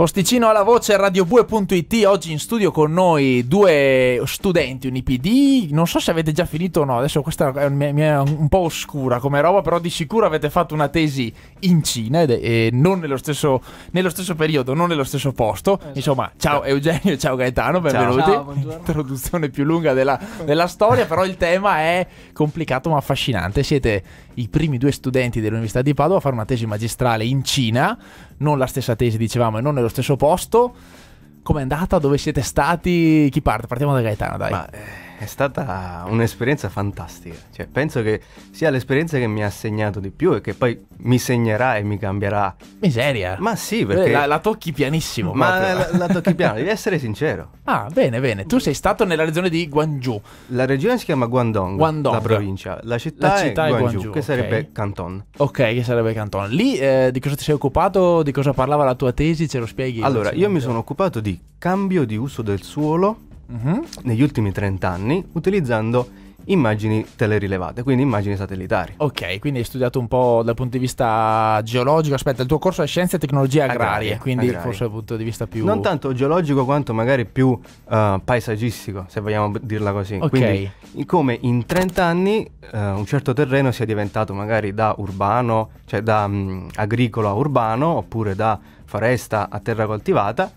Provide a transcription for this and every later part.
Osticino alla voce radiobue.it, oggi in studio con noi due studenti, un IPD, non so se avete già finito o no, adesso questa è un, po' oscura come roba, però di sicuro avete fatto una tesi in Cina e non nello stesso, nello stesso periodo, non nello stesso posto. Esatto. Insomma, ciao Eugenio, ciao Gaetano, benvenuti. Ciao, ciao Introduzione più lunga della, della storia, però il tema è complicato ma affascinante. Siete i primi due studenti dell'Università di Padova a fare una tesi magistrale in Cina non la stessa tesi, dicevamo, e non nello stesso posto. Com'è andata? Dove siete stati? Chi parte? Partiamo da Gaetano, dai. Ma, eh è stata un'esperienza fantastica. Cioè, penso che sia l'esperienza che mi ha segnato di più e che poi mi segnerà e mi cambierà. Miseria. Ma sì, eh, perché... La, la tocchi pianissimo. Ma la, la, tocchi piano, devi essere sincero. Ah, bene, bene. Tu sei stato nella regione di Guangzhou. La regione si chiama Guangdong, Guangdong. la provincia. La città, la città è, Guangzhou, Guangzhou, che sarebbe okay. Canton. Ok, che sarebbe Canton. Lì eh, di cosa ti sei occupato? Di cosa parlava la tua tesi? Ce lo spieghi? Allora, io mi sono occupato di cambio di uso del suolo uh-huh. negli ultimi 30 anni utilizzando immagini telerilevate, quindi immagini satellitari. Ok, quindi hai studiato un po' dal punto di vista geologico, aspetta, il tuo corso è scienze e tecnologie agrarie, agrarie quindi agrarie. forse dal punto di vista più... Non tanto geologico quanto magari più uh, paesaggistico, se vogliamo dirla così. Ok. Quindi come in 30 anni uh, eh, un certo terreno sia diventato magari da urbano, cioè da um, agricolo a urbano, oppure da foresta a terra coltivata,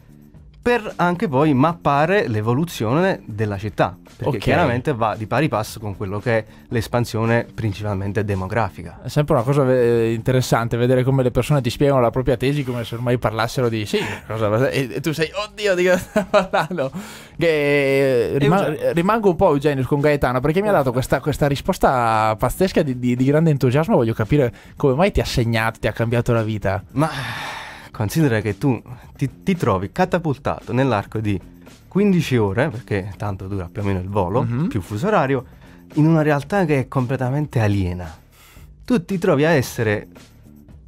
per anche poi mappare l'evoluzione della città, perché okay. chiaramente va di pari passo con quello che è l'espansione principalmente demografica. È sempre una cosa eh, interessante vedere come le persone ti spiegano la propria tesi come se ormai parlassero di sì, cosa, e, tu sei oddio di cosa sta parlando. Che, eh, rimang eh, rimango un po' Eugenio con Gaetano perché mi ha dato questa, questa risposta pazzesca di, di, di grande entusiasmo, voglio capire come mai ti ha segnato, ti ha cambiato la vita. Ma Considera che tu ti, ti trovi catapultato nell'arco di 15 ore, perché tanto dura più o meno il volo, mm-hmm. più fuso orario, in una realtà che è completamente aliena. Tu ti trovi a essere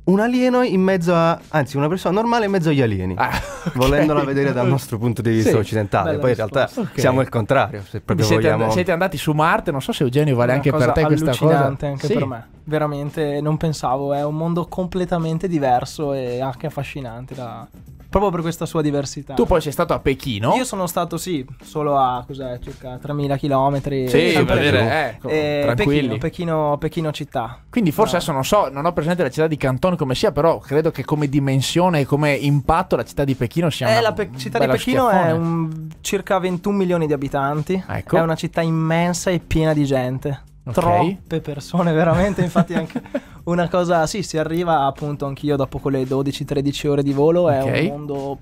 un alieno in mezzo a, anzi una persona normale in mezzo agli alieni, ah, okay. volendola vedere dal nostro punto di vista sì, occidentale, poi in realtà okay. siamo il contrario, se proprio siete, vogliamo. And- siete andati su Marte, non so se Eugenio vale una anche per te questa cosa. Anche sì. per me veramente non pensavo, è un mondo completamente diverso e anche affascinante da, proprio per questa sua diversità. Tu poi sei stato a Pechino? Io sono stato, sì, solo a cos'è, circa 3000 km. Sì, per dire, più. Ecco, eh, tranquilli. Pechino, Pechino, Pechino, città. Quindi forse no. adesso non so, non ho presente la città di Canton come sia, però credo che come dimensione e come impatto la città di Pechino sia eh, una La pe- città di Pechino schiaffone. è un, circa 21 milioni di abitanti. Ecco. È una città immensa e piena di gente. Okay. Troppe persone, veramente. Infatti, anche una cosa. Sì, si arriva appunto anch'io dopo quelle 12-13 ore di volo. Okay. È un mondo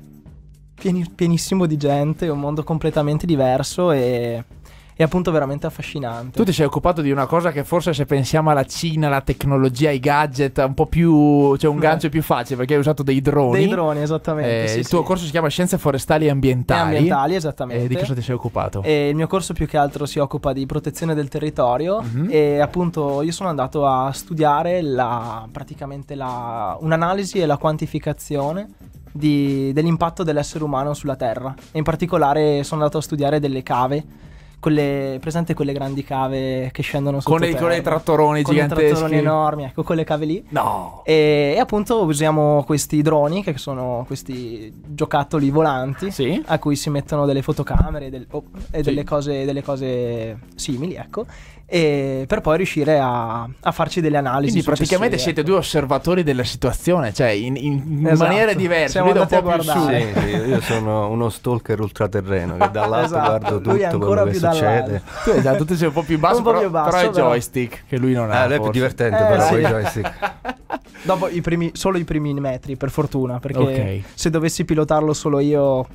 pieni, pienissimo di gente, un mondo completamente diverso. E è appunto veramente affascinante. Tu ti sei occupato di una cosa che forse se pensiamo alla Cina, alla tecnologia, ai gadget, un po' più. c'è cioè un gancio più facile perché hai usato dei droni. Dei droni, esattamente. Eh, sì, il tuo corso si chiama Scienze Forestali e Ambientali. E ambientali, esattamente. E eh, di cosa ti sei occupato? E il mio corso più che altro si occupa di protezione del territorio mm-hmm. e appunto io sono andato a studiare la, praticamente la, un'analisi e la quantificazione di, dell'impatto dell'essere umano sulla Terra. E in particolare sono andato a studiare delle cave quelle, presente quelle grandi cave che scendono sotto con, i, con i trattoroni con giganteschi. Con i trattoroni enormi, ecco, quelle cave lì. No! E, e, appunto usiamo questi droni, che sono questi giocattoli volanti, sì. a cui si mettono delle fotocamere del, oh, e sì. delle, cose, delle cose simili, ecco per poi riuscire a, a, farci delle analisi. Quindi praticamente siete ecco. due osservatori della situazione, cioè in, in esatto. maniere diverse. Siamo Lui andati a guardare. Sì, io sono uno stalker ultraterreno che dall'alto esatto. guardo tutto lui quello che succede. Tu, esatto, tu sei un po' più basso, po però, più basso però, però, è il joystick che lui non ah, ha. Ah, è più divertente eh, però sì. il joystick. dopo i primi, solo i primi metri, per fortuna, perché okay. se dovessi pilotarlo solo io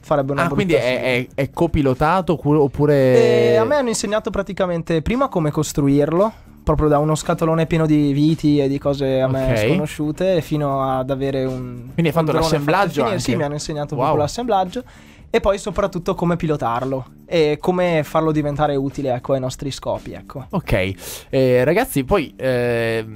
farebbe una ah, quindi è, è, è, copilotato oppure... E eh, a me hanno insegnato praticamente prima come costruirlo, proprio da uno scatolone pieno di viti e di cose a me okay. sconosciute, fino ad avere un... Quindi hai fatto l'assemblaggio? Fatto, sì, mi hanno insegnato wow. proprio l'assemblaggio e poi soprattutto come pilotarlo e come farlo diventare utile ecco, ai nostri scopi. Ecco. Ok, eh, ragazzi, poi... Eh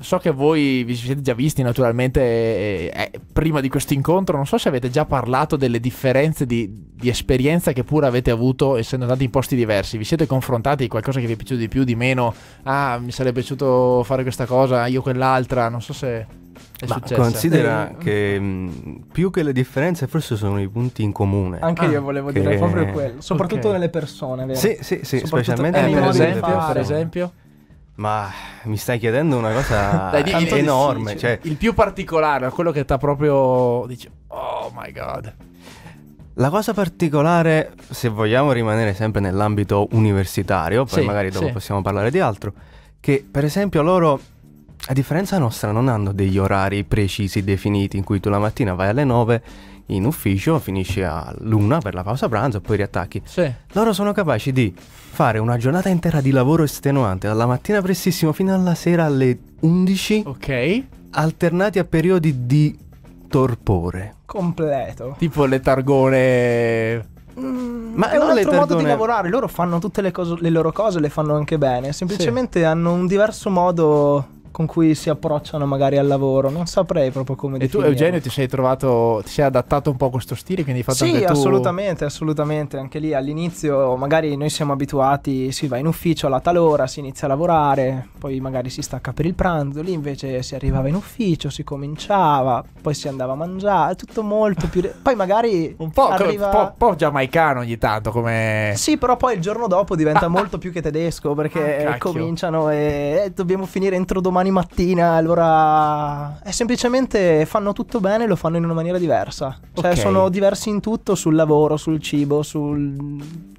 so che voi vi siete già visti naturalmente eh, eh, prima di questo incontro, non so se avete già parlato delle differenze di, di, esperienza che pure avete avuto essendo andati in posti diversi, vi siete confrontati di qualcosa che vi è piaciuto di più, di meno, ah mi sarebbe piaciuto fare questa cosa, io quell'altra, non so se... È Ma successa. considera eh, che mh, mm, più che le differenze forse sono i punti in comune. Anche ah, io volevo che... dire proprio quello, soprattutto okay. nelle persone. Vero? Sì, sì, sì, specialmente eh, per esempio. Per esempio ma mi stai chiedendo una cosa Dai, di, enorme. cioè... Il più particolare, quello che ti ha proprio. Dici, oh my god. La cosa particolare, se vogliamo rimanere sempre nell'ambito universitario, poi sì, magari dopo sì. possiamo parlare di altro, che per esempio loro, a differenza nostra, non hanno degli orari precisi definiti in cui tu la mattina vai alle 9 in ufficio, finisci a luna per la pausa pranzo e poi riattacchi. Sì. Loro sono capaci di fare una giornata intera di lavoro estenuante, dalla mattina prestissimo fino alla sera alle 11. Ok. Alternati a periodi di torpore. Completo. Tipo le targone mm, ma è un altro modo di lavorare. Loro fanno tutte le, cose, le, loro cose, le fanno anche bene. Semplicemente sì. hanno un diverso modo con cui si approcciano magari al lavoro, non saprei proprio come e definirlo. E tu Eugenio ti sei trovato, ti sei adattato un po' a questo stile, quindi hai fatto sì, anche tu... Sì, assolutamente, assolutamente, anche lì all'inizio magari noi siamo abituati, si va in ufficio alla talora, si inizia a lavorare, poi magari si stacca per il pranzo, lì invece si arrivava in ufficio, si cominciava, poi si andava a mangiare, tutto molto più... poi magari... un po', arriva... po', po' giamaicano ogni tanto come... Sì, però poi il giorno dopo diventa molto più che tedesco perché ah, cominciano e dobbiamo finire entro domani domani mattina, allora è eh, semplicemente fanno tutto bene e lo fanno in una maniera diversa. Cioè okay. sono diversi in tutto sul lavoro, sul cibo, sul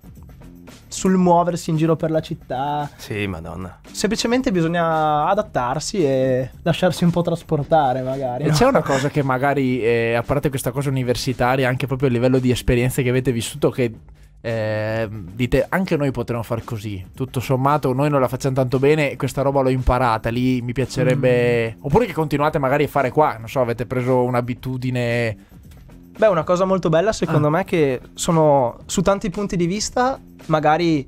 sul muoversi in giro per la città. Sì, madonna. Semplicemente bisogna adattarsi e lasciarsi un po' trasportare, magari. No? E c'è una cosa che magari, eh, a parte questa cosa universitaria, anche proprio a livello di esperienze che avete vissuto, che eh, dite anche noi potremmo far così. Tutto sommato, noi non la facciamo tanto bene. Questa roba l'ho imparata lì. Mi piacerebbe. Mm. Oppure che continuate magari a fare qua. Non so, avete preso un'abitudine. Beh, una cosa molto bella secondo ah. me è che sono su tanti punti di vista, magari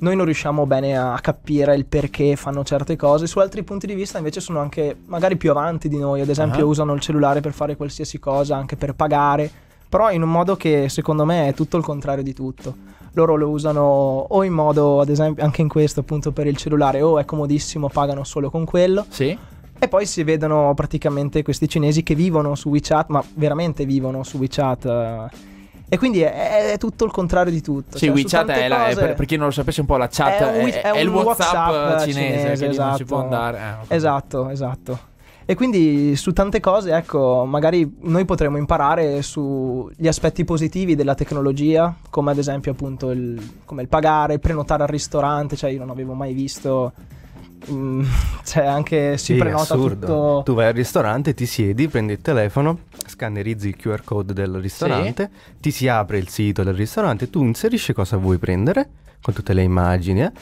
noi non riusciamo bene a capire il perché fanno certe cose, su altri punti di vista invece sono anche magari più avanti di noi, ad esempio uh-huh. usano il cellulare per fare qualsiasi cosa, anche per pagare però in un modo che secondo me è tutto il contrario di tutto. Loro lo usano o in modo, ad esempio, anche in questo appunto per il cellulare, o è comodissimo, pagano solo con quello. Sì. E poi si vedono praticamente questi cinesi che vivono su WeChat, ma veramente vivono su WeChat. Eh. e quindi è, è, tutto il contrario di tutto. Sì, cioè, WeChat è, la, è per, per, chi non lo sapesse un po' la chat, è, un, è un il WhatsApp, WhatsApp cinese, cinese esatto. non si può andare. Eh, esatto, esatto. esatto. E quindi su tante cose, ecco, magari noi potremmo imparare sugli aspetti positivi della tecnologia, come ad esempio appunto il, come il pagare, il prenotare al ristorante, cioè io non avevo mai visto mm, cioè anche si sì, prenota assurdo. tutto tu vai al ristorante ti siedi prendi il telefono scannerizzi il QR code del ristorante sì. ti si apre il sito del ristorante tu inserisci cosa vuoi prendere con tutte le immagini eh,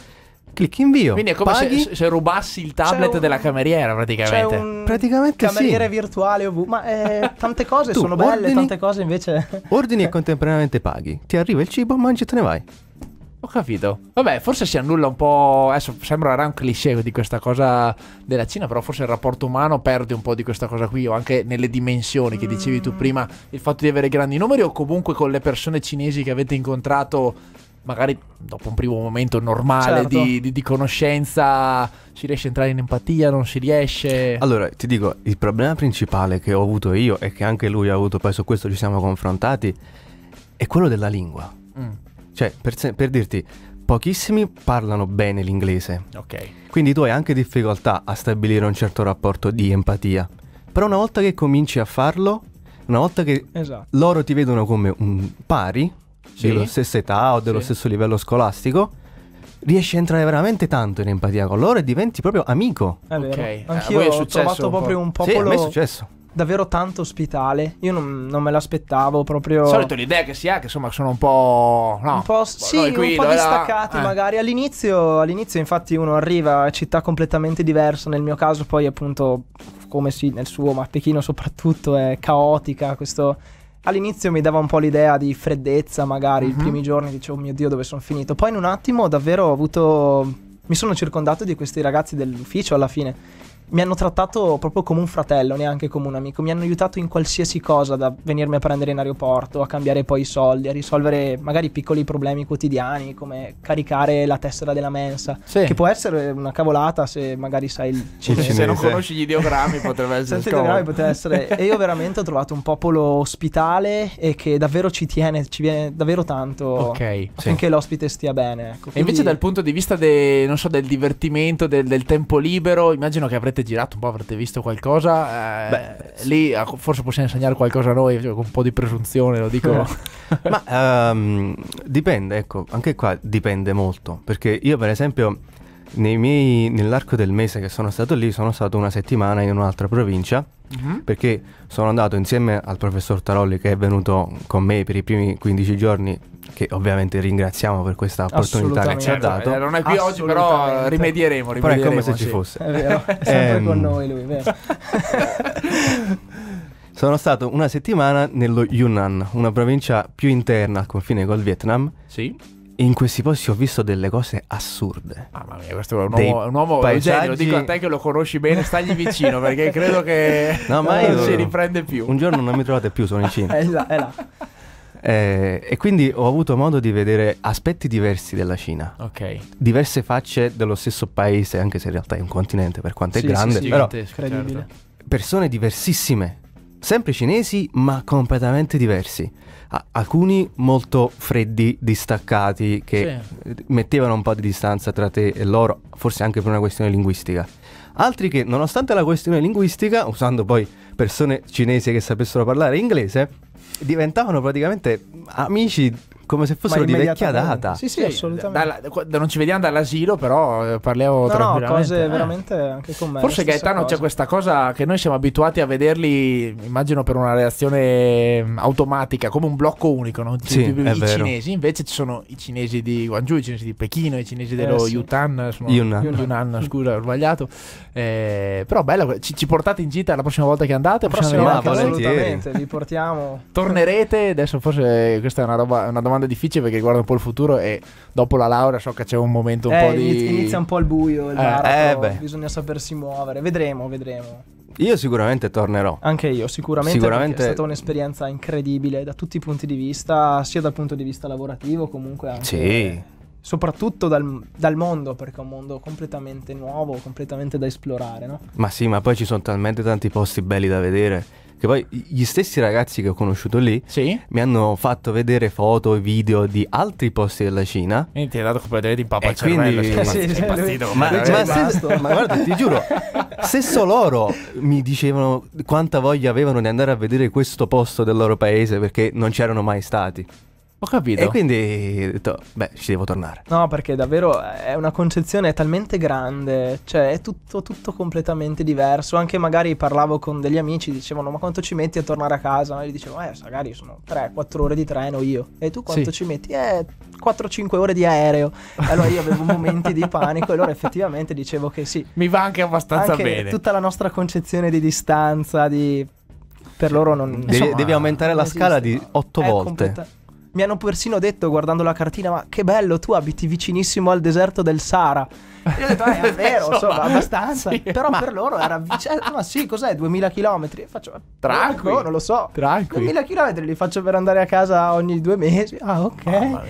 clicchi invio. Quindi è come paghi, se, se, rubassi il tablet un, della cameriera praticamente. C'è praticamente cameriere sì. virtuale ovunque. Ma eh, tante cose tu sono ordini, belle, tante cose invece... ordini e contemporaneamente paghi. Ti arriva il cibo, mangi e te ne vai. Ho capito. Vabbè, forse si annulla un po'. Adesso sembrerà un cliché di questa cosa della Cina, però forse il rapporto umano perde un po' di questa cosa qui, o anche nelle dimensioni che dicevi tu mm. prima, il fatto di avere grandi numeri, o comunque con le persone cinesi che avete incontrato magari dopo un primo momento normale certo. di, di, di, conoscenza si riesce a entrare in empatia, non si riesce. Allora, ti dico, il problema principale che ho avuto io e che anche lui ha avuto, poi su questo ci siamo confrontati, è quello della lingua. Mm. Cioè, per, per, dirti, pochissimi parlano bene l'inglese. Ok. Quindi tu hai anche difficoltà a stabilire un certo rapporto di empatia. Però una volta che cominci a farlo, una volta che esatto. loro ti vedono come un pari, sì. della stessa età o dello sì. stesso livello scolastico, riesci a entrare veramente tanto in empatia con loro e diventi proprio amico. È vero. Eh, Anch'io eh, ho trovato un proprio un popolo. Sì, a me è successo davvero tanto ospitale. Io non, non me l'aspettavo proprio. Di solito l'idea che si ha, che insomma sono un po'. No, un po', boh, sì, un po' distaccati eh. magari. All'inizio, all'inizio, infatti, uno arriva a città completamente diverse. Nel mio caso, poi, appunto, come sì, nel suo, ma Pechino soprattutto è caotica. Questo all'inizio mi dava un po' l'idea di freddezza, magari mm-hmm. i mhm. primi giorni dicevo, oh mio dio, dove sono finito. Poi in un attimo davvero ho avuto mi sono circondato di questi ragazzi dell'ufficio alla fine mi hanno trattato proprio come un fratello, neanche come un amico. Mi hanno aiutato in qualsiasi cosa, da venirmi a prendere in aeroporto, a cambiare poi i soldi, a risolvere magari piccoli problemi quotidiani, come caricare la tessera della mensa, sì. che può essere una cavolata se magari sai il cinese. Se non conosci gli ideogrammi potrebbe essere Senza ideogrammi potrebbe essere. E io veramente ho trovato un popolo ospitale e che davvero ci tiene, ci viene davvero tanto okay, affinché sì. l'ospite stia bene. Ecco, quindi... E invece dal punto di vista de, so, del divertimento, del, del tempo libero, immagino che avrete avete girato un po', avrete visto qualcosa, eh, Beh, lì eh, forse possiamo insegnare qualcosa a noi, cioè, con un po' di presunzione lo dico. Ma um, dipende, ecco, anche qua dipende molto, perché io per esempio miei, nell'arco del mese che sono stato lì sono stato una settimana in un'altra provincia uh-huh. perché sono andato insieme al professor Tarolli che è venuto con me per i primi 15 giorni che ovviamente ringraziamo per questa opportunità che ci ha dato. non è qui oggi, però rimedieremo, rimedieremo. Però è come se sì. ci fosse. È vero, è sempre ehm. con noi lui, vero. Sono stato una settimana nello Yunnan, una provincia più interna al confine col Vietnam. Sì. E In questi posti ho visto delle cose assurde. Ah, mamma mia, questo è un uomo, un uomo paesaggi... Eugenio, dico a te che lo conosci bene, stagli vicino perché credo che no, ma non io... si riprende più. Un giorno non mi trovate più, sono in Cina. è là, è là. Eh, e quindi ho avuto modo di vedere aspetti diversi della Cina. Okay. Diverse facce dello stesso paese, anche se in realtà è un continente per quanto sì, è grande. Sì, però incredibile. Certo. Persone diversissime, sempre cinesi ma completamente diversi. alcuni molto freddi, distaccati, che sì. mettevano un po' di distanza tra te e loro, forse anche per una questione linguistica. Altri che, nonostante la questione linguistica, usando poi persone cinesi che sapessero parlare inglese, diventavano praticamente amici come se fossero di vecchia data. Sì, sì, sì assolutamente. Da, da, non ci vediamo dall'asilo, però eh, parliamo no, tranquillamente. No, cose eh. veramente anche con me. Forse Gaetano cosa. c'è questa cosa che noi siamo abituati a vederli, immagino per una reazione mm, automatica, come un blocco unico, no? Sì, I cinesi, invece ci sono i cinesi di Guangzhou, i cinesi di Pechino, i cinesi eh, dello sì. Yutan, sono, Yunnan, Yunnan scusa, ho sbagliato. Eh, però bello, ci, ci, portate in gita la prossima volta che andate, la prossima volta, volta assolutamente, vi portiamo. Tornerete, adesso forse questa è una roba una domanda domanda difficile perché riguarda un po' il futuro e dopo la laurea so che c'è un momento un eh, po' di... Inizia un po' al buio, il eh, eh, bisogna sapersi muovere, vedremo, vedremo. Io sicuramente tornerò. Anche io, sicuramente, sicuramente... è stata un'esperienza incredibile da tutti i punti di vista, sia dal punto di vista lavorativo comunque anche... Sì. Soprattutto dal, dal mondo, perché è un mondo completamente nuovo, completamente da esplorare, no? Ma sì, ma poi ci sono talmente tanti posti belli da vedere che poi gli stessi ragazzi che ho conosciuto lì sì? mi hanno fatto vedere foto e video di altri posti della Cina. E ti è dato completamente in papà cervello. Quindi... Cioè, sì, sì, partito, ma, ma, rimasto, ma guarda, ti giuro, stesso loro mi dicevano quanta voglia avevano di andare a vedere questo posto del loro paese perché non c'erano mai stati. Ho capito. E quindi ho detto, beh, ci devo tornare. No, perché davvero eh, è una concezione talmente grande, cioè è tutto, tutto completamente diverso. Anche magari parlavo con degli amici, dicevano, ma quanto ci metti a tornare a casa? E gli dicevo, eh, magari sono 3-4 ore di treno io. E tu quanto sì. ci metti? Eh, 4-5 ore di aereo. Allora io avevo momenti di panico e loro effettivamente dicevo che sì. Mi va anche abbastanza anche bene. Tutta la nostra concezione di distanza, di... Per loro non... Devi, Insomma, devi aumentare la esiste, scala di 8 volte. Completa- mi hanno persino detto guardando la cartina, ma che bello, tu abiti vicinissimo al deserto del Sahara. Io ho detto, eh, è vero, insomma, abbastanza. Sì. Però ma... per loro era vicino. Eh, ma sì, cos'è? 2000 km? Faccio, eh, tranquillo, boh, non lo so. Tranquillo. 2000 km li faccio per andare a casa ogni due mesi. Ah, ok. Oh,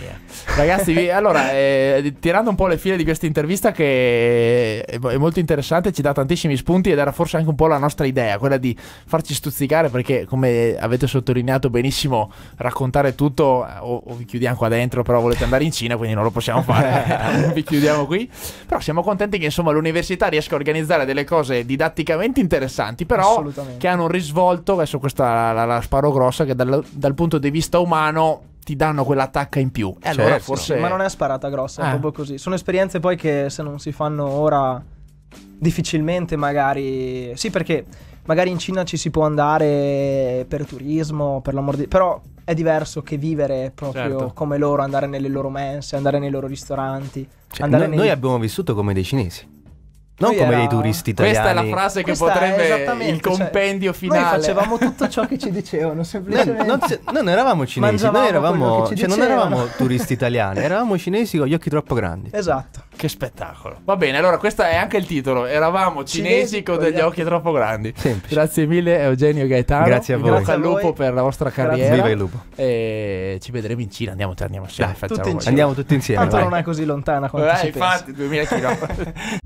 Ragazzi, allora, eh, tirando un po' le file di questa intervista che è, è molto interessante, ci dà tantissimi spunti ed era forse anche un po' la nostra idea, quella di farci stuzzicare perché, come avete sottolineato benissimo, raccontare tutto eh, o, o vi chiudiamo qua dentro, però volete andare in Cina, quindi non lo possiamo fare. vi chiudiamo qui. Però siamo contenti che insomma l'università riesca a organizzare delle cose didatticamente interessanti, però che hanno un risvolto, adesso questa la, la sparo grossa, che dal, dal punto di vista umano ti danno quell'attacca in più. E allora certo. forse... Ma non è sparata grossa, è eh. proprio così. Sono esperienze poi che se non si fanno ora, difficilmente magari... Sì, perché magari in Cina ci si può andare per turismo, per l'amor di... Però è diverso che vivere proprio certo. come loro, andare nelle loro mense, andare nei loro ristoranti. Cioè, andare no, nei... Noi abbiamo vissuto come dei cinesi. Non come era... dei turisti italiani. Questa è la frase che Questa potrebbe il cioè, compendio cioè, finale. Noi facevamo tutto ciò che ci dicevano, semplicemente. non, non, non eravamo cinesi, noi eravamo, cioè, non eravamo turisti italiani, eravamo cinesi con gli occhi troppo grandi. Esatto. Che spettacolo. Va bene, allora questo è anche il titolo. Eravamo cinesi, cinesi con degli occhi troppo grandi. Semplice. Grazie mille Eugenio Gaetano. Grazie a voi. Grazie al lupo per la vostra carriera. Viva il lupo. E ci vedremo in Cina, andiamo, andiamo, andiamo, tutti insieme. Andiamo tutti insieme. Tanto vai. non è così lontana quanto eh, infatti, 2000 km.